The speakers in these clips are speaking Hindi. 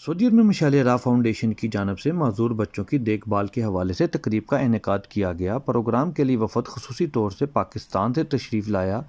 सऊदी अरब में मिशाल रा फाउंडेशन की जानब से मज़ूर बच्चों की देखभाल के हवाले से तकरीब का इनका किया गया प्रोग्राम के लिए वफद खसूस तौर से पाकिस्तान से तशरीफ़ लाया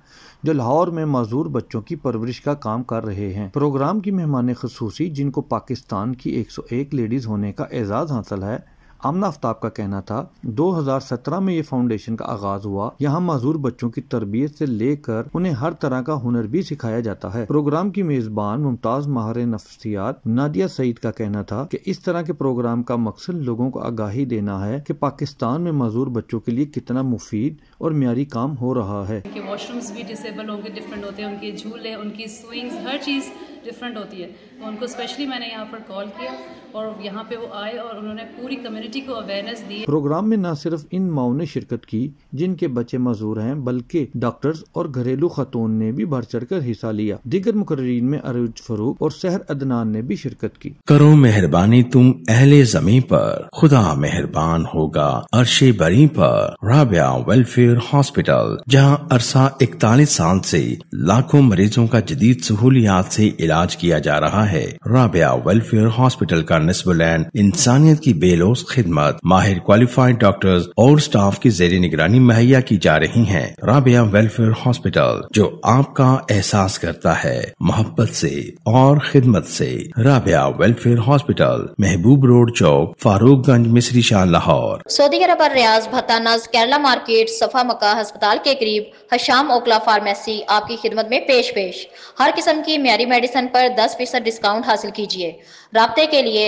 जो लाहौर में मज़ूर बच्चों की परवरिश का काम कर रहे हैं प्रोग्राम की मेहमान खसूसी जिनको पाकिस्तान की एक सौ एक लेडीज़ होने का एजाज़ हासिल है आमना आफ्ताब का कहना था 2017 में ये फाउंडेशन का आगाज हुआ यहाँ मजूर बच्चों की तरबियत से लेकर उन्हें हर तरह का हुनर भी सिखाया जाता है प्रोग्राम की मेजबान मुमताज माहर नफसियात नादिया सईद का कहना था कि इस तरह के प्रोग्राम का मकसद लोगों को आगाही देना है कि पाकिस्तान में मजदूर बच्चों के लिए कितना मुफीद और म्यारी काम हो रहा है भी डिसेबल होंगे डिफरेंट होते हैं उनके झूले उनकी स्विंग हर चीज़ डिफरेंट होती है तो उनको स्पेशली मैंने यहाँ पर कॉल किया और यहाँ पे वो आए और उन्होंने पूरी कम्युनिटी को अवेयरनेस दी प्रोग्राम में न सिर्फ इन माओ ने शिरकत की जिनके बच्चे मजदूर हैं बल्कि डॉक्टर्स और घरेलू खतून ने भी बढ़ चढ़ कर हिस्सा लिया दिगर मुकर्रीन में अरुज फरूक और शहर अदनान ने भी शिरकत की करो मेहरबानी तुम अहले जमी पर खुदा मेहरबान होगा अरशे बरी पर राबिया वेलफेयर हॉस्पिटल जहां अरसा इकतालीस साल से लाखों मरीजों का जदीद सहूलियात से इलाज इलाज किया जा रहा है राबिया वेलफेयर हॉस्पिटल का नस्बल एंड इंसानियत की बेलोस खिदमत माहिर क्वालिफाइड डॉक्टर्स और स्टाफ की जेर निगरानी मुहैया की जा रही है राबिया वेलफेयर हॉस्पिटल जो आपका एहसास करता है मोहब्बत से और खिदमत से Rabia welfare hospital Mahboob road चौक फारूक गंज मिसरी शाह लाहौर सऊदी अरब और रियाज भतानाज केरला मार्केट सफा मका अस्पताल के करीब हशाम ओकला फार्मेसी आपकी खिदमत में पेश पेश हर किस्म की म्यारी मेडिसिन राशन पर दस फीसद डिस्काउंट हासिल कीजिए रबते के लिए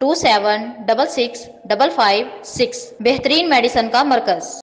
two seven double six double five six बेहतरीन मेडिसन का मरकज़